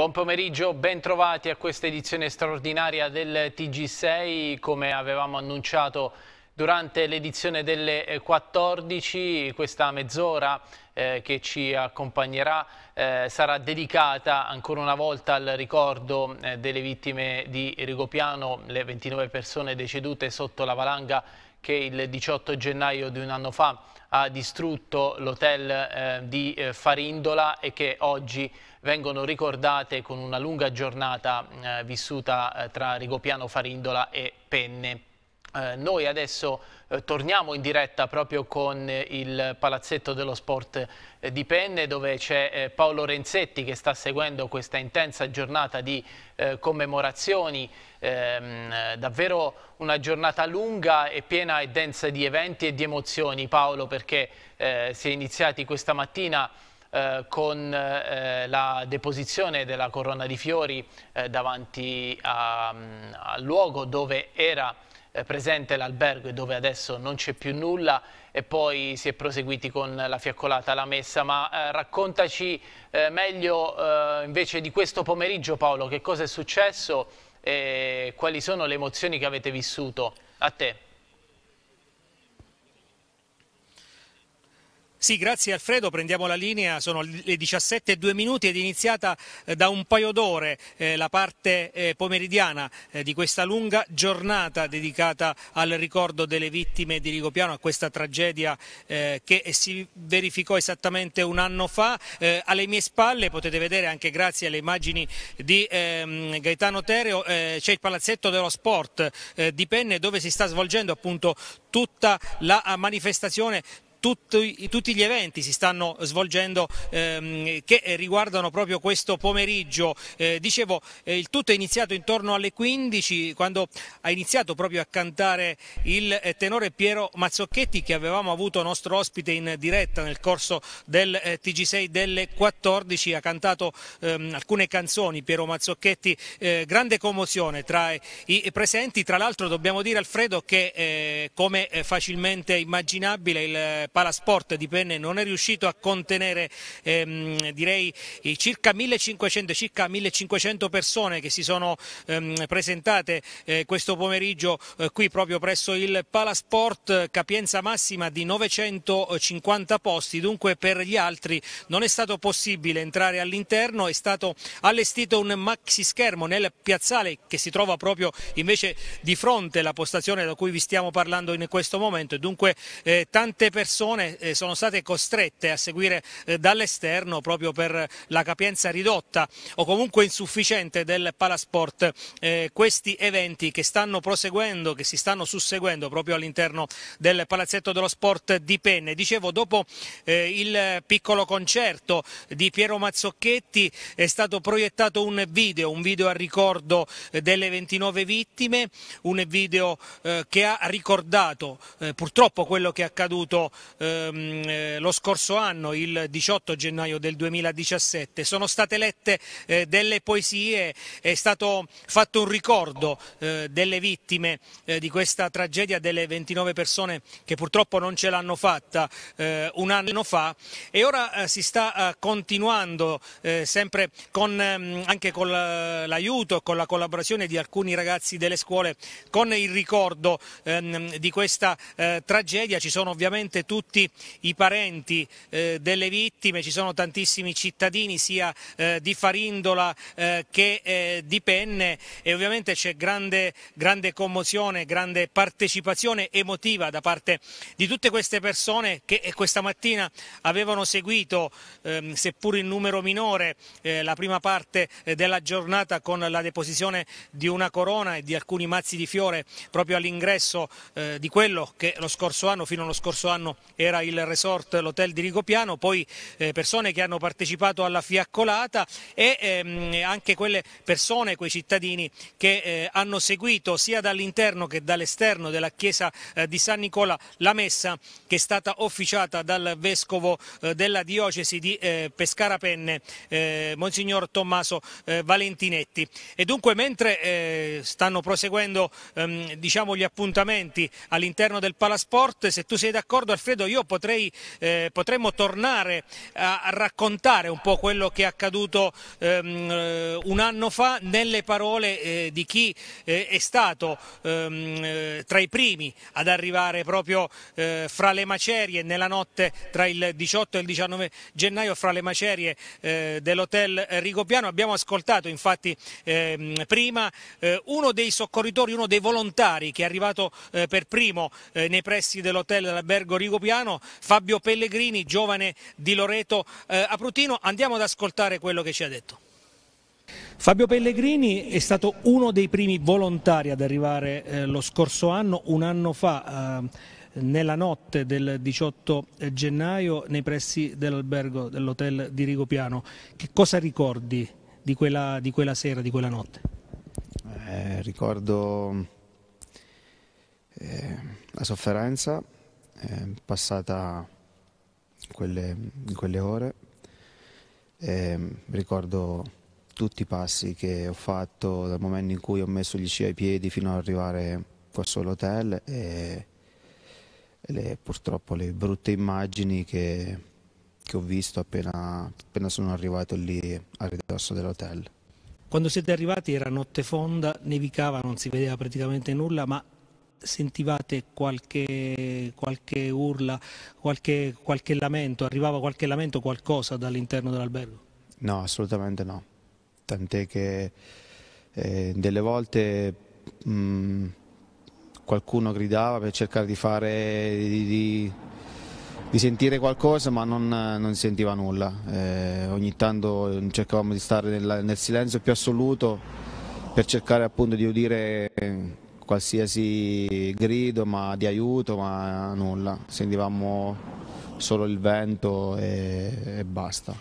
Buon pomeriggio, ben trovati a questa edizione straordinaria del TG6. Come avevamo annunciato durante l'edizione delle 14, eh, questa mezz'ora eh, che ci accompagnerà eh, sarà dedicata ancora una volta al ricordo eh, delle vittime di Rigopiano, le 29 persone decedute sotto la valanga che il 18 gennaio di un anno fa ha distrutto l'hotel eh, di eh, Farindola e che oggi vengono ricordate con una lunga giornata eh, vissuta eh, tra Rigopiano, Farindola e Penne. Eh, noi adesso eh, torniamo in diretta proprio con eh, il Palazzetto dello Sport eh, di Penne dove c'è eh, Paolo Renzetti che sta seguendo questa intensa giornata di eh, commemorazioni, ehm, davvero una giornata lunga e piena e densa di eventi e di emozioni Paolo perché si è iniziati questa mattina eh, con eh, la deposizione della corona di fiori eh, davanti a, um, al luogo dove era eh, presente l'albergo e dove adesso non c'è più nulla e poi si è proseguiti con la fiaccolata alla messa, ma raccontaci meglio invece di questo pomeriggio Paolo, che cosa è successo e quali sono le emozioni che avete vissuto? A te. Sì, grazie Alfredo, prendiamo la linea, sono le due minuti ed è iniziata eh, da un paio d'ore eh, la parte eh, pomeridiana di questa lunga giornata dedicata al ricordo delle vittime di Rigopiano, a questa tragedia che si verificò esattamente un anno fa. alle mie spalle potete vedere anche grazie alle immagini di ehm, Gaetano Tereo c'è il palazzetto dello sport di Penne dove si sta svolgendo appunto tutta la manifestazione, tutti, tutti, gli eventi si stanno svolgendo ehm, che riguardano proprio questo pomeriggio. Eh, dicevo, eh, il tutto è iniziato intorno alle 15 quando ha iniziato proprio a cantare il eh, tenore Piero Mazzocchetti che avevamo avuto nostro ospite in diretta nel corso del eh, TG6 delle 14, ha cantato ehm, alcune canzoni Piero Mazzocchetti, eh, grande commozione tra i presenti, tra l'altro dobbiamo dire Alfredo che eh, come facilmente immaginabile il Palasport di Penne non è riuscito a contenere ehm, direi circa 1500, circa 1500 persone che si sono ehm, presentate eh, questo pomeriggio eh, qui proprio presso il Palasport, capienza massima di 950 posti, dunque per gli altri non è stato possibile entrare all'interno, è stato allestito un maxi schermo nel piazzale che si trova proprio invece di fronte alla postazione da cui vi stiamo parlando in questo momento dunque eh, tante persone persone eh, sono state costrette a seguire eh, dall'esterno proprio per la capienza ridotta o comunque insufficiente del Palasport eh, questi eventi che stanno proseguendo, che si stanno susseguendo proprio all'interno del Palazzetto dello Sport di Penne. Dicevo, dopo il piccolo concerto di Piero Mazzocchetti è stato proiettato un video, un video a ricordo delle 29 vittime, un video che ha ricordato purtroppo quello che è accaduto ehm, eh, lo scorso anno, il 18 gennaio del 2017. Sono state lette eh, delle poesie, è stato fatto un ricordo eh, delle vittime eh, di questa tragedia, delle 29 persone che purtroppo non ce l'hanno fatta eh, un anno fa e ora eh, si sta continuando sempre con, ehm, anche con l'aiuto e con la collaborazione di alcuni ragazzi delle scuole con il ricordo ehm, di questa tragedia. Ci sono ovviamente tutti tutti i parenti eh, delle vittime, ci sono tantissimi cittadini sia eh, di Farindola eh, che eh, di Penne e ovviamente c'è grande, grande commozione, grande partecipazione emotiva da parte di tutte queste persone che eh, questa mattina avevano seguito, ehm, seppur in numero minore, eh, la prima parte della giornata con la deposizione di una corona e di alcuni mazzi di fiore proprio all'ingresso di quello che lo scorso anno, fino allo scorso anno, era il resort, l'hotel di Rigopiano, poi eh, persone che hanno partecipato alla fiaccolata e ehm, anche quelle persone, quei cittadini che eh, hanno seguito sia dall'interno che dall'esterno della chiesa eh, di San Nicola la messa che è stata officiata dal vescovo eh, della diocesi di eh, Pescara Penne, eh, Monsignor Tommaso Valentinetti. E dunque mentre stanno proseguendo ehm, diciamo, gli appuntamenti all'interno del Palasport, se tu sei d'accordo Alfredo Alfredo io potrei, eh, potremmo tornare a, a, raccontare un po' quello che è accaduto ehm, eh, un anno fa nelle parole eh, di chi eh, è stato ehm, eh, tra i primi ad arrivare proprio eh, fra le macerie nella notte tra il 18 e il 19 gennaio fra le macerie dell'hotel Rigopiano. Abbiamo ascoltato infatti ehm, prima uno dei soccorritori, uno dei volontari che è arrivato per primo nei pressi dell'hotel dell'albergo Rigopiano piano Fabio Pellegrini, giovane di Loreto eh, Aprutino. Andiamo ad ascoltare quello che ci ha detto. Fabio Pellegrini è stato uno dei primi volontari ad arrivare eh, lo scorso anno, un anno fa. Eh, nella notte del 18 gennaio nei pressi dell'albergo dell'hotel di Rigopiano. Che cosa ricordi di quella, di quella sera, di quella notte? Eh, ricordo eh, la sofferenza, eh, passata in quelle, quelle ore. Eh, ricordo tutti i passi che ho fatto dal momento in cui ho messo gli sci ai piedi fino ad arrivare qua sull'hotel e le, purtroppo le brutte immagini che, che ho visto appena, appena sono arrivato lì al ridosso dell'hotel. Quando siete arrivati era notte fonda, nevicava, non si vedeva praticamente nulla, ma sentivate qualche, qualche urla, qualche, qualche lamento? Arrivava qualche lamento, qualcosa dall'interno dell'albergo? No, assolutamente no. Tant'è che eh, delle volte mh, mm, qualcuno gridava per cercare di fare di, di, di sentire qualcosa ma non, non si sentiva nulla eh, ogni tanto cercavamo di stare nel, nel silenzio più assoluto per cercare appunto di udire qualsiasi grido ma di aiuto, ma nulla, sentivamo solo il vento e, e basta.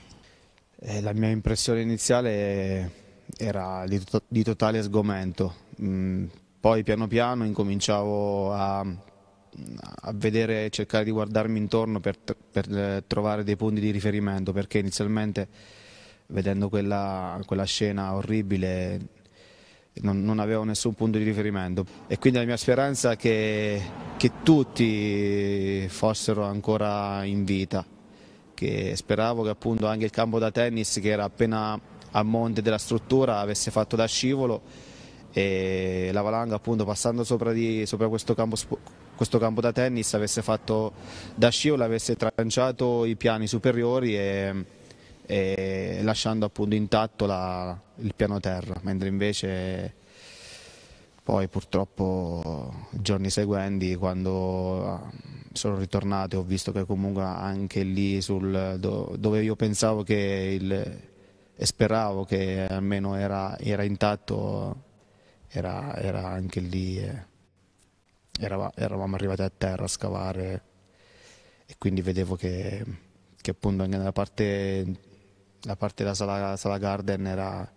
E la mia impressione iniziale era di, to di totale sgomento, mm, poi piano piano incominciavo a, a vedere, cercare di guardarmi intorno per, per, eh, trovare dei punti di riferimento perché inizialmente vedendo quella, quella scena orribile non, non avevo nessun punto di riferimento e quindi la mia speranza è che, che tutti fossero ancora in vita, che speravo che appunto anche il campo da tennis che era appena a monte della struttura avesse fatto da scivolo e la valanga appunto passando sopra, di, sopra questo, campo, questo, campo, da tennis avesse fatto da scivolo, avesse tranciato i piani superiori e e lasciando appunto intatto la, il piano terra, mentre invece poi purtroppo i giorni seguenti quando ah, sono ritornato ho visto che comunque anche lì sul, dove io pensavo che il, e speravo che almeno era, era intatto era, era, anche lì eh, eravamo, eravamo arrivati a terra a scavare e quindi vedevo che, che appunto anche nella parte la parte della sala, sala garden era,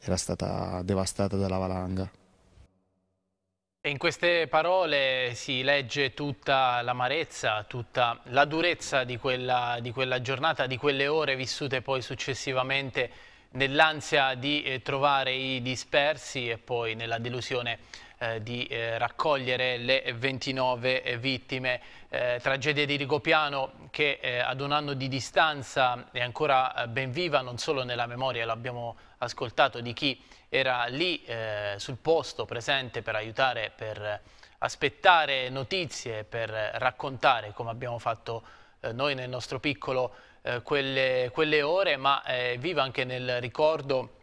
era stata devastata dalla valanga. In queste parole si legge tutta l'amarezza, tutta la durezza di quella, di quella, giornata, di quelle ore vissute poi successivamente nell'ansia di eh, trovare i dispersi e poi nella delusione eh, di eh, raccogliere le 29 eh, vittime. Eh, tragedia di Rigopiano che ad un anno di distanza è ancora ben viva non solo nella memoria, l'abbiamo ascoltato, di chi era lì sul posto presente per aiutare, per aspettare notizie, per raccontare come abbiamo fatto noi nel nostro piccolo quelle, quelle, ore, ma eh, viva anche nel ricordo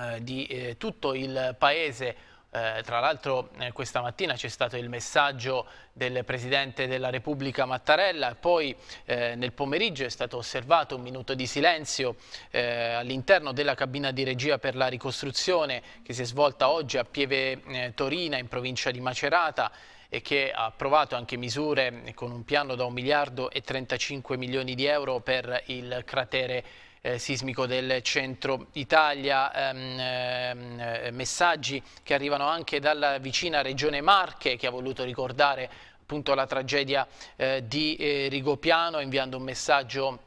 eh, di eh, tutto il Paese eh, tra l'altro eh, questa mattina c'è stato il messaggio del Presidente della Repubblica Mattarella e poi eh, nel pomeriggio è stato osservato un minuto di silenzio eh, all'interno della cabina di regia per la ricostruzione che si è svolta oggi a Pieve eh, Torina in provincia di Macerata e che ha approvato anche misure eh, con un piano da 1 miliardo e 35 milioni di euro per il cratere eh, sismico del centro Italia, ehm, ehm, messaggi che arrivano anche dalla vicina regione Marche che ha voluto ricordare appunto la tragedia eh, di eh, Rigopiano inviando un messaggio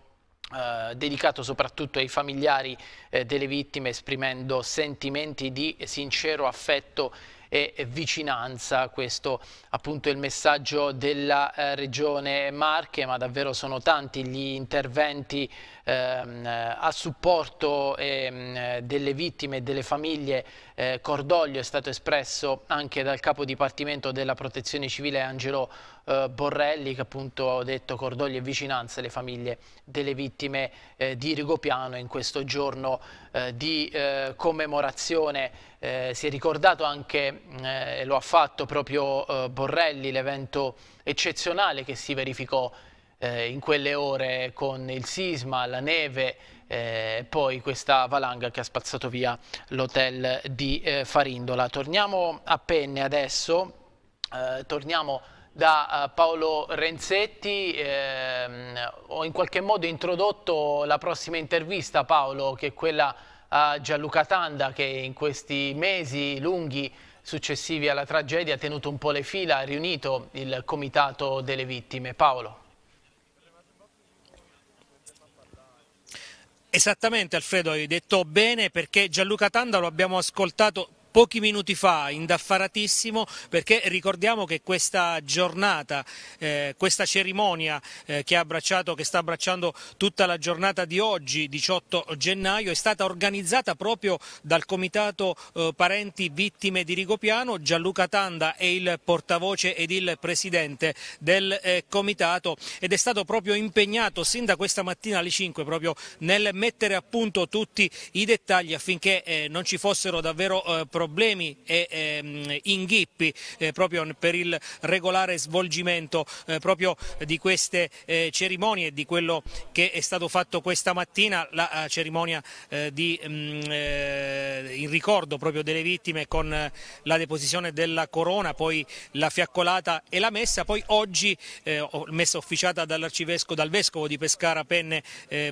eh, dedicato soprattutto ai familiari eh, delle vittime esprimendo sentimenti di sincero affetto e vicinanza. Questo appunto è il messaggio della eh, Regione Marche, ma davvero sono tanti gli interventi ehm, eh, a supporto ehm, delle vittime e delle famiglie. Eh, cordoglio è stato espresso anche dal Capo Dipartimento della Protezione Civile Angelo eh, Borrelli che appunto ha detto cordoglio e vicinanza alle famiglie delle vittime eh, di Rigopiano in questo giorno eh, di eh, commemorazione. Eh, si è ricordato anche, eh, e lo ha fatto proprio Borrelli, l'evento eccezionale che si verificò in quelle ore con il sisma, la neve, eh, poi questa valanga che ha spazzato via l'hotel di eh, Farindola. Torniamo a Penne adesso, eh, torniamo a da eh, Paolo Renzetti. Ehm, ho in qualche modo introdotto la prossima intervista, Paolo, che è quella a Gianluca Tanda che in questi mesi lunghi successivi alla tragedia ha tenuto un po' le fila, ha riunito il comitato delle vittime. Paolo. Esattamente Alfredo, hai detto bene perché Gianluca Tanda lo abbiamo ascoltato pochi minuti fa, indaffaratissimo, perché ricordiamo che questa giornata, eh, questa cerimonia eh, che, che sta abbracciando tutta la giornata di oggi, 18 gennaio, è stata organizzata proprio dal Comitato eh, Parenti Vittime di Rigopiano. Gianluca Tanda è il portavoce ed il presidente del eh, Comitato ed è stato proprio impegnato sin da questa mattina alle 5 proprio nel mettere a punto tutti i dettagli affinché eh, non ci fossero davvero eh, problemi problemi e ehm, inghippi eh, proprio per il regolare svolgimento eh, proprio di queste eh, cerimonie e di quello che è stato fatto questa mattina, la eh, cerimonia eh, di, mh, mm, eh, in ricordo proprio delle vittime con la deposizione della corona, poi la fiaccolata e la messa, poi oggi messa officiata dall'arcivescovo, dal vescovo di Pescara Penne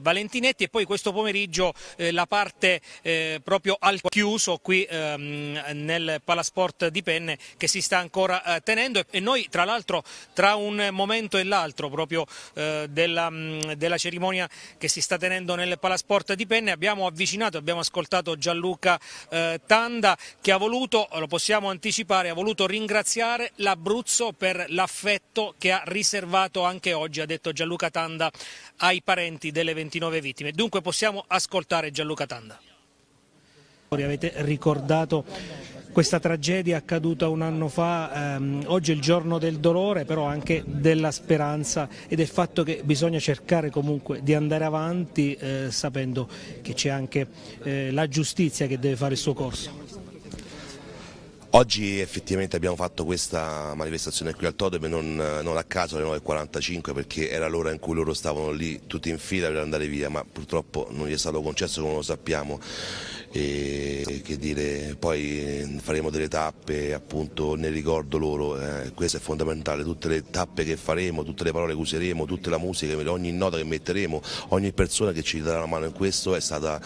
Valentinetti e poi questo pomeriggio la parte proprio al chiuso qui ehm, Ehm, nel Palasport di Penne che si sta ancora eh, tenendo e noi tra l'altro tra un momento e l'altro proprio eh, della, mm, della, cerimonia che si sta tenendo nel Palasport di Penne abbiamo avvicinato, abbiamo ascoltato Gianluca eh, Tanda che ha voluto, lo possiamo anticipare, ha voluto ringraziare l'Abruzzo per l'affetto che ha riservato anche oggi, ha detto Gianluca Tanda, ai parenti delle 29 vittime. Dunque possiamo ascoltare Gianluca Tanda. Avete ricordato questa tragedia accaduta un anno fa, ehm, oggi è il giorno del dolore però anche della speranza e del fatto che bisogna cercare comunque di andare avanti eh, sapendo che c'è anche eh, la giustizia che deve fare il suo corso. Oggi effettivamente abbiamo fatto questa manifestazione qui al Todem non, non a caso alle 9.45 perché era l'ora in cui loro stavano lì tutti in fila per andare via ma purtroppo non gli è stato concesso come lo sappiamo e che dire, poi eh, faremo delle tappe appunto nel ricordo loro, eh, questo è fondamentale, tutte le tappe che faremo, tutte le parole che useremo, tutta la musica, ogni nota che metteremo, ogni persona che ci darà la mano in questo è stata,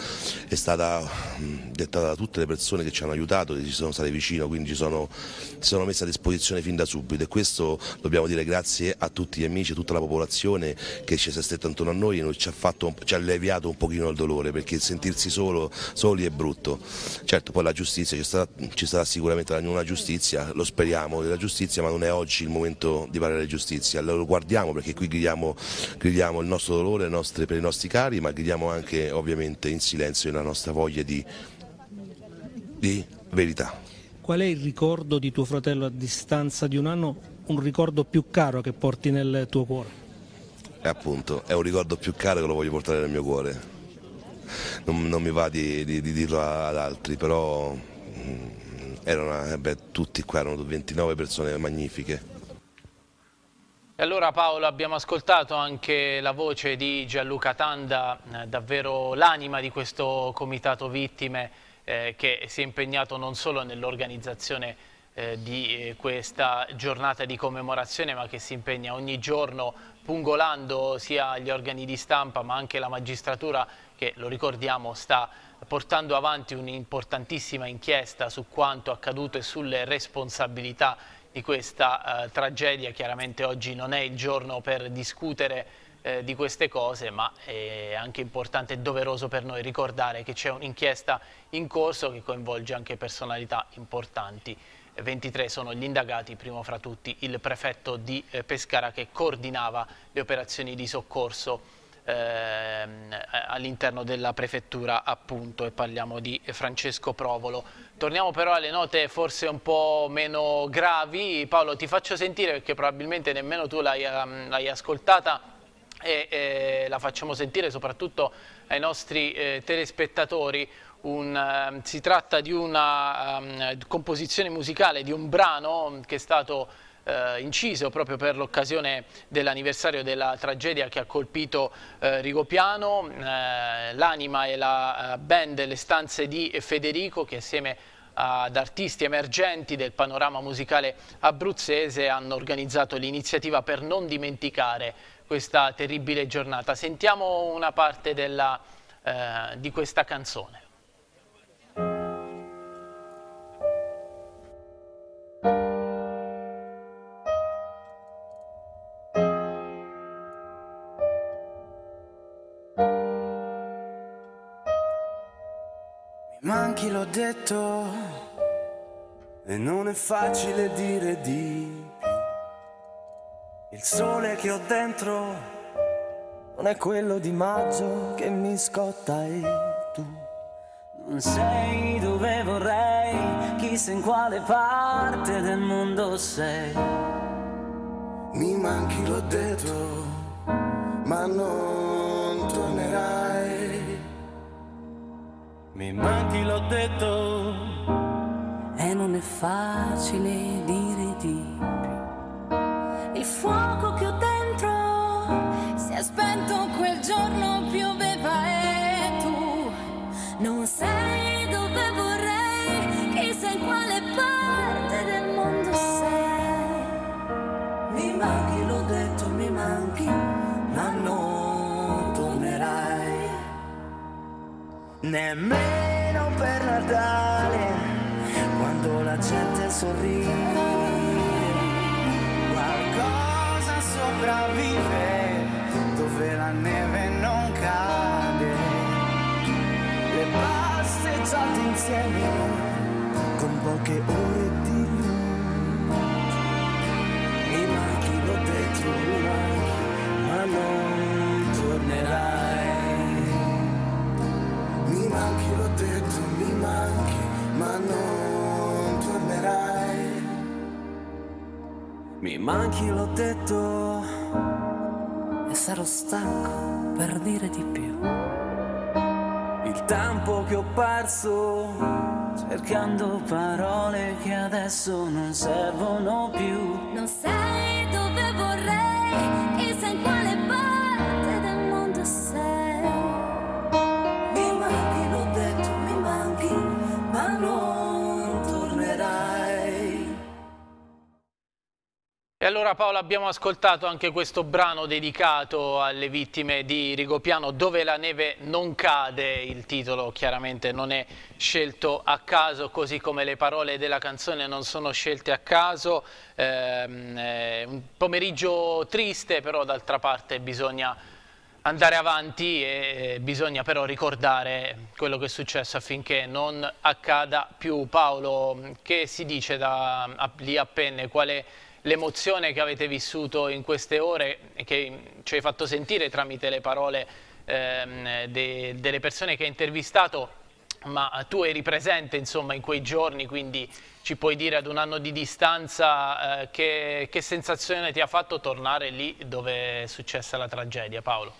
è stata mm, dettata da tutte le persone che ci hanno aiutato, che ci sono state vicino, quindi ci sono, si sono messe a disposizione fin da subito e questo dobbiamo dire grazie a tutti gli amici, a tutta la popolazione che ci è stretta intorno a noi e ci ha, fatto, ci ha alleviato un pochino il dolore perché sentirsi solo, soli e brutto brutto. Certo poi la giustizia, ci sarà, ci sarà sicuramente una giustizia, lo speriamo, della giustizia, ma non è oggi il momento di parlare di giustizia. lo guardiamo perché qui gridiamo, gridiamo il nostro dolore nostre, per i nostri cari, ma gridiamo anche ovviamente in silenzio la nostra voglia di, di verità. Qual è il ricordo di tuo fratello a distanza di un anno, un ricordo più caro che porti nel tuo cuore? E appunto, è un ricordo più caro che lo voglio portare nel mio cuore non, non mi va di, di, di, dirlo ad altri, però mm, una, eh, beh, tutti qua erano 29 persone magnifiche. E allora Paolo abbiamo ascoltato anche la voce di Gianluca Tanda, eh, davvero l'anima di questo comitato vittime eh, che si è impegnato non solo nell'organizzazione eh, di eh, questa giornata di commemorazione ma che si impegna ogni giorno pungolando sia gli organi di stampa ma anche la magistratura che lo ricordiamo sta portando avanti un'importantissima inchiesta su quanto accaduto e sulle responsabilità di questa eh, tragedia. Chiaramente oggi non è il giorno per discutere eh, di queste cose, ma è anche importante e doveroso per noi ricordare che c'è un'inchiesta in corso che coinvolge anche personalità importanti. 23 sono gli indagati, primo fra tutti il prefetto di eh, Pescara che coordinava le operazioni di soccorso ehm, all'interno della prefettura appunto e parliamo di Francesco Provolo. Torniamo però alle note forse un po' meno gravi. Paolo ti faccio sentire perché probabilmente nemmeno tu l'hai ehm, ascoltata e eh, la facciamo sentire soprattutto ai nostri eh, telespettatori. Un, ehm, si tratta di una um, composizione musicale, di un brano che è stato eh, inciso proprio per l'occasione dell'anniversario della tragedia che ha colpito eh, Rigopiano, eh, l'anima e la eh, band Le stanze di Federico che assieme ad artisti emergenti del panorama musicale abruzzese hanno organizzato l'iniziativa per non dimenticare questa terribile giornata. Sentiamo una parte della, eh, di questa canzone. è facile dire di Il sole che ho dentro non è quello di maggio che mi scotta e tu non sei dove vorrei, chissà in quale parte del mondo sei. Mi manchi, l'ho detto, ma non tornerai. Mi manchi, l'ho detto non è facile dire di più. Il fuoco che ho dentro si è spento quel giorno pioveva e tu non sei dove vorrei, chissà in quale parte del mondo sei. Mi manchi, l'ho detto, mi manchi, ma non tornerai. Nemmeno per Natale la gente sorride. Qualcosa sopravvive dove la neve non cade. Le passeggiate insieme con poche ore manchi l'ho detto e sarò stanco per dire di più. Il tempo che ho perso cercando parole che adesso non servono più. Non sai dove vorrei e sei qua. E allora Paolo abbiamo ascoltato anche questo brano dedicato alle vittime di Rigopiano dove la neve non cade, il titolo chiaramente non è scelto a caso così come le parole della canzone non sono scelte a caso, eh, un pomeriggio triste però d'altra parte bisogna andare avanti e bisogna però ricordare quello che è successo affinché non accada più. Paolo che si dice da, lì a penne? Quale l'emozione che avete vissuto in queste ore che ci hai fatto sentire tramite le parole ehm, de, delle persone che hai intervistato, ma tu eri presente insomma, in quei giorni, quindi ci puoi dire ad un anno di distanza eh, che, che sensazione ti ha fatto tornare lì dove è successa la tragedia, Paolo?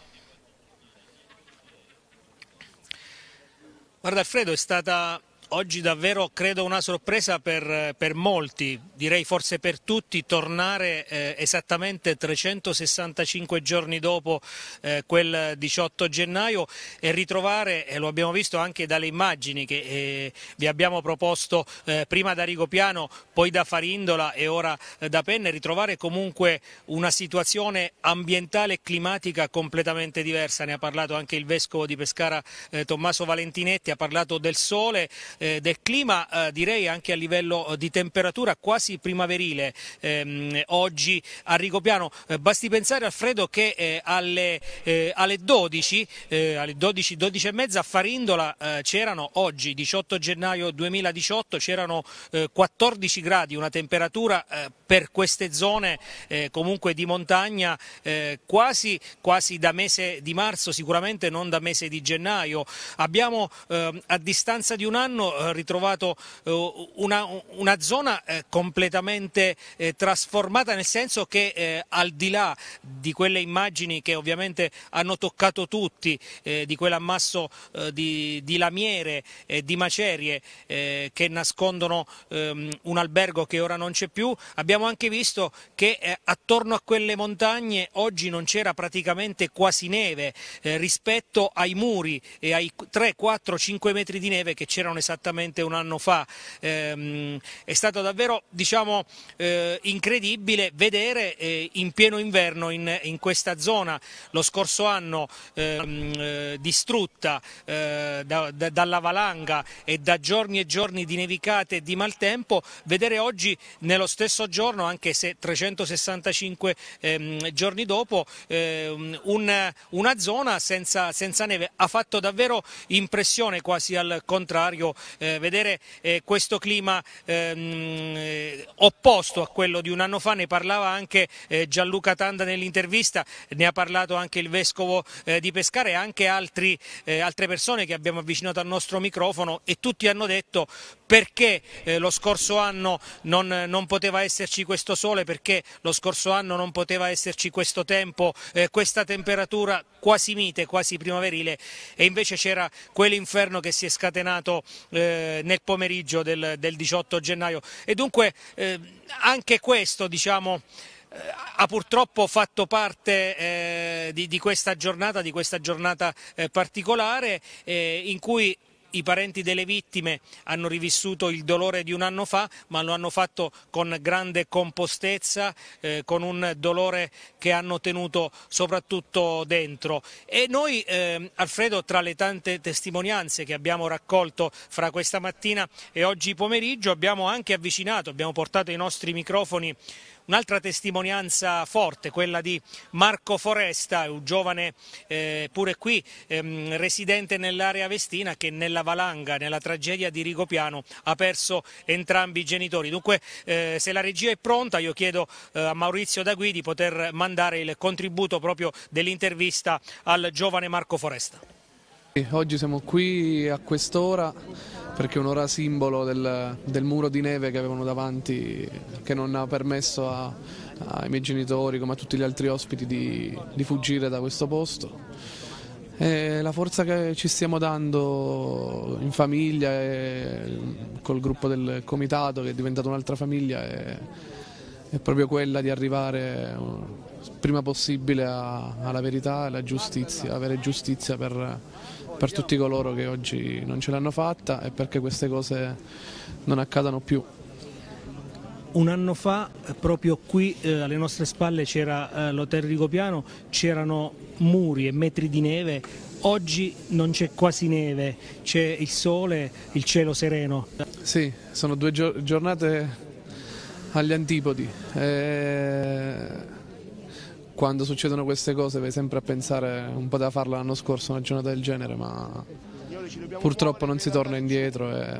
Guarda Alfredo, è stata Oggi davvero credo una sorpresa per, per molti, direi forse per tutti, tornare eh, esattamente 365 giorni dopo eh, quel 18 gennaio e ritrovare, eh, lo abbiamo visto anche dalle immagini che eh, vi abbiamo proposto eh, prima da Rigopiano, poi da Farindola e ora eh, da Penne, ritrovare comunque una situazione ambientale e climatica completamente diversa. Ne ha parlato anche il Vescovo di Pescara Tommaso Valentinetti, ha parlato del sole eh, del clima, eh, direi anche a livello eh, di temperatura quasi primaverile ehm, oggi a Rigopiano. Eh, basti pensare Alfredo che eh, alle, alle, 12, alle 12, 12 e mezza a Farindola c'erano oggi 18 gennaio 2018 c'erano 14 gradi, una temperatura per queste zone comunque di montagna quasi, quasi da mese di marzo, sicuramente non da mese di gennaio. Abbiamo ehm, a distanza di un anno hanno eh, ritrovato eh, una, una zona eh, completamente trasformata nel senso che al di là di quelle immagini che ovviamente hanno toccato tutti, di quell'ammasso di, di, lamiere e di macerie che nascondono ehm, un albergo che ora non c'è più, abbiamo anche visto che attorno a quelle montagne oggi non c'era praticamente quasi neve rispetto ai muri e ai 3, 4, 5 metri di neve che c'erano esattamente esattamente un anno fa. Ehm, è stato davvero diciamo, eh, incredibile vedere eh, in pieno inverno in, in, questa zona lo scorso anno ehm, eh, distrutta eh, da, da, dalla valanga e da giorni e giorni di nevicate e di maltempo, vedere oggi nello stesso giorno, anche se 365 ehm, giorni dopo, ehm, un, una zona senza, senza neve. Ha fatto davvero impressione quasi al contrario eh, vedere eh, questo clima ehm, eh, opposto a quello di un anno fa, ne parlava anche eh, Gianluca Tanda nell'intervista, ne ha parlato anche il Vescovo eh, di Pescara e anche altri, eh, altre persone che abbiamo avvicinato al nostro microfono e tutti hanno detto perché lo scorso anno non, non, poteva esserci questo sole, perché lo scorso anno non poteva esserci questo tempo, questa temperatura quasi mite, quasi primaverile e invece c'era quell'inferno che si è scatenato eh, nel pomeriggio del, del, 18 gennaio. E dunque eh, anche questo diciamo, eh, ha purtroppo fatto parte eh, di, di, questa giornata, di questa giornata particolare in cui i parenti delle vittime hanno rivissuto il dolore di un anno fa, ma lo hanno fatto con grande compostezza, eh, con un dolore che hanno tenuto soprattutto dentro. E noi, eh, Alfredo, tra le tante testimonianze che abbiamo raccolto fra questa mattina e oggi pomeriggio, abbiamo anche avvicinato, abbiamo portato ai nostri microfoni Un'altra testimonianza forte, quella di Marco Foresta, un giovane eh, pure qui ehm, residente nell'area vestina che nella valanga, nella tragedia di Rigopiano ha perso entrambi i genitori. Dunque eh, se la regia è pronta io chiedo eh, a Maurizio Dagui di poter mandare il contributo proprio dell'intervista al giovane Marco Foresta. Oggi siamo qui a quest'ora perché è un'ora simbolo del, del, muro di neve che avevano davanti che non ha permesso a, ai miei genitori come a tutti gli altri ospiti di, di fuggire da questo posto. E la forza che ci stiamo dando in famiglia e col gruppo del comitato che è diventato un'altra famiglia è, è, proprio quella di arrivare prima possibile a, alla verità e alla giustizia, avere giustizia per per tutti coloro che oggi non ce l'hanno fatta e perché queste cose non accadano più. Un anno fa, proprio qui eh, alle nostre spalle c'era eh, l'hotel Rigopiano, c'erano muri e metri di neve, oggi non c'è quasi neve, c'è il sole, il cielo sereno. Sì, sono due giornate agli antipodi. Eh quando succedono queste cose vai sempre a pensare un po' poteva farla l'anno scorso una giornata del genere ma purtroppo non si torna indietro e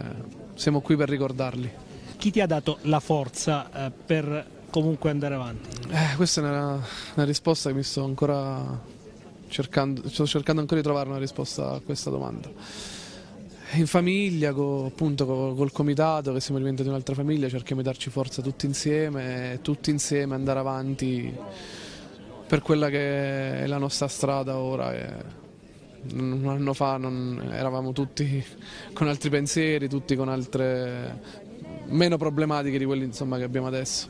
siamo qui per ricordarli. Chi ti ha dato la forza eh, per comunque andare avanti? Eh, questa è una, una, risposta che mi sto ancora cercando, sto cercando ancora di trovare una risposta a questa domanda. In famiglia, co, appunto co, col comitato che siamo diventati un'altra famiglia, cerchiamo di darci forza tutti insieme, tutti insieme andare avanti per quella che è la nostra strada ora. E un anno fa eravamo tutti con altri pensieri, tutti con altre meno problematiche di quelle insomma, che abbiamo adesso.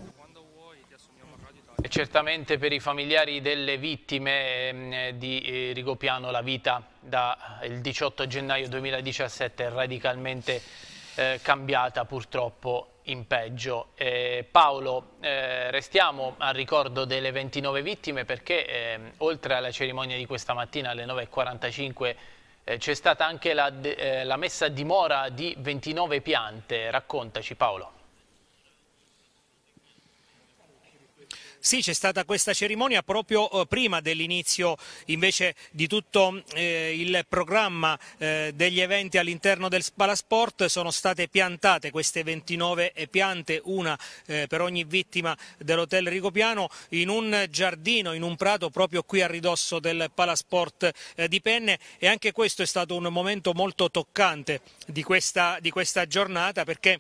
E certamente per i familiari delle vittime ehm, di eh, Rigopiano la vita dal 18 gennaio 2017 è radicalmente eh, cambiata purtroppo in peggio. Eh, Paolo, eh, restiamo al ricordo delle 29 vittime perché eh, oltre alla cerimonia di questa mattina alle 9.45 eh, c'è stata anche la, eh, la messa a dimora di 29 piante. Raccontaci Paolo. Sì, c'è stata questa cerimonia proprio eh, prima dell'inizio invece di tutto eh, il programma eh, degli eventi all'interno del Palasport. Sono state piantate queste 29 eh, piante, una eh, per ogni vittima dell'hotel Rigopiano, in un giardino, in un prato proprio qui a ridosso del Palasport eh, di Penne e anche questo è stato un momento molto toccante di questa, di questa giornata perché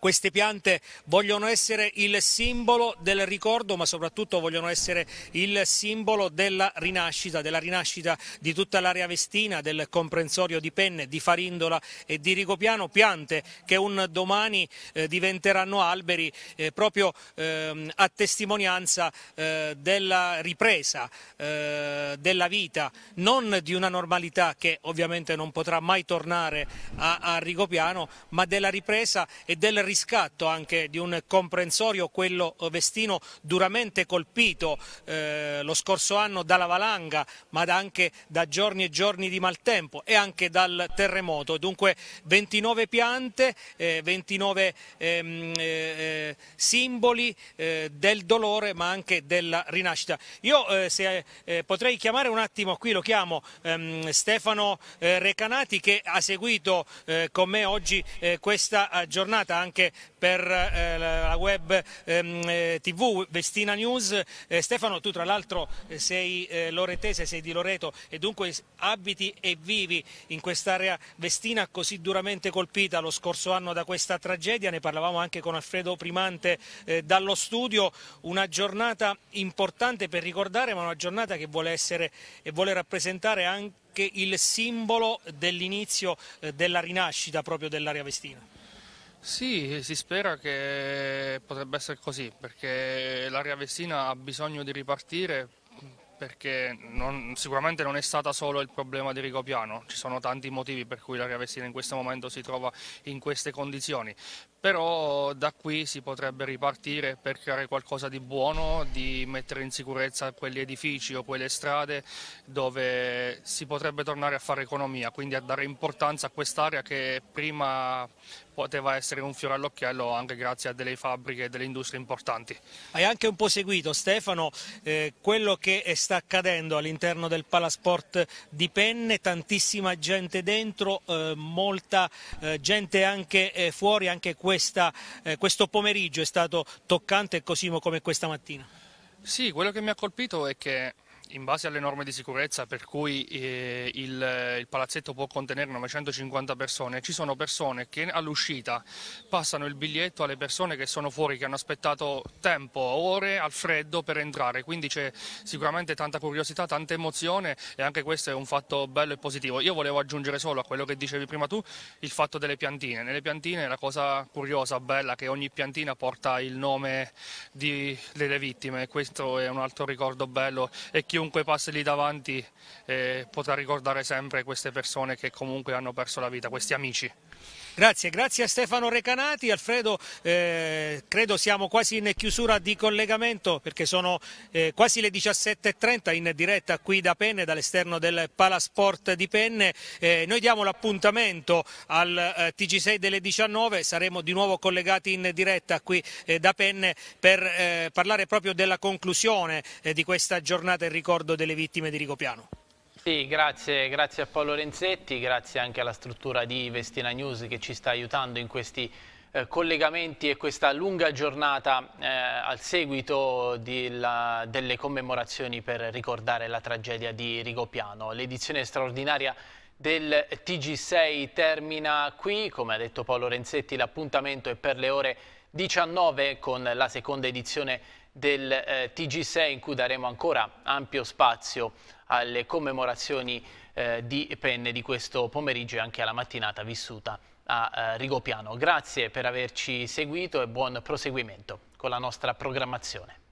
queste piante vogliono essere il simbolo del ricordo, ma soprattutto vogliono essere il simbolo della rinascita, della rinascita di tutta l'area vestina, del comprensorio di Penne, di Farindola e di Rigopiano, piante che un domani eh, diventeranno alberi eh, proprio eh, a testimonianza eh, della ripresa eh, della vita, non di una normalità che ovviamente non potrà mai tornare a, a Rigopiano, ma della ripresa e del riscatto anche di un comprensorio, quello eh, vestino, duramente colpito eh, lo scorso anno dalla valanga, ma anche da giorni e giorni di maltempo e anche dal terremoto. Dunque 29 piante, eh, 29 ehm, eh, eh simboli eh, del dolore ma anche della rinascita. Io se potrei chiamare un attimo, qui lo chiamo ehm, Stefano Recanati che ha seguito con me oggi questa giornata anche anche per eh, la web ehm, eh, TV Vestina News. Eh, Stefano, tu tra l'altro eh, sei eh, loretese, sei di Loreto e dunque abiti e vivi in quest'area vestina così duramente colpita lo scorso anno da questa tragedia. Ne parlavamo anche con Alfredo Primante eh, dallo studio. Una giornata importante per ricordare, ma una giornata che vuole essere e vuole rappresentare anche il simbolo dell'inizio della rinascita proprio dell'area vestina. Sì, si spera che potrebbe essere così, perché l'area vestina ha bisogno di ripartire perché non, sicuramente non è stata solo il problema di Rigopiano, ci sono tanti motivi per cui l'area vestina in questo momento si trova in queste condizioni, però da qui si potrebbe ripartire per creare qualcosa di buono, di mettere in sicurezza quegli edifici o quelle strade dove si potrebbe tornare a fare economia, quindi a dare importanza a quest'area che prima poteva essere un fiore all'occhiello anche grazie a delle fabbriche e delle industrie importanti. Hai anche un po' seguito Stefano eh, quello che sta accadendo all'interno del Palasport di Penne, tantissima gente dentro, eh, molta eh, gente anche eh, fuori, anche questa, eh, questo pomeriggio è stato toccante così come questa mattina. Sì, quello che mi ha colpito è che in base alle norme di sicurezza per cui eh, il, il, palazzetto può contenere 950 persone, ci sono persone che all'uscita passano il biglietto alle persone che sono fuori, che hanno aspettato tempo, ore al freddo per entrare, quindi c'è sicuramente tanta curiosità, tanta emozione e anche questo è un fatto bello e positivo. Io volevo aggiungere solo a quello che dicevi prima tu il fatto delle piantine. Nelle piantine la cosa curiosa, bella, che ogni piantina porta il nome di, delle vittime, questo è un altro ricordo bello e chi chiunque passi lì davanti eh, potrà ricordare sempre queste persone che comunque hanno perso la vita, questi amici. Grazie, grazie a Stefano Recanati. Alfredo, eh, credo siamo quasi in chiusura di collegamento perché sono eh, quasi le 17.30 in diretta qui da Penne, dall'esterno del Palasport di Penne. Eh, noi diamo l'appuntamento al eh, TG6 delle 19, saremo di nuovo collegati in diretta qui eh, da Penne per eh, parlare proprio della conclusione di questa giornata in ricordo delle vittime di Rigopiano. Sì, grazie, grazie a Paolo Renzetti, grazie anche alla struttura di Vestina News che ci sta aiutando in questi eh, collegamenti e questa lunga giornata eh, al seguito la, delle commemorazioni per ricordare la tragedia di Rigopiano. L'edizione straordinaria del TG6 termina qui, come ha detto Paolo Renzetti l'appuntamento è per le ore 19 con la seconda edizione del eh, TG6 in cui daremo ancora ampio spazio alle commemorazioni eh, di penne di questo pomeriggio e anche alla mattinata vissuta a eh, Rigopiano. Grazie per averci seguito e buon proseguimento con la nostra programmazione.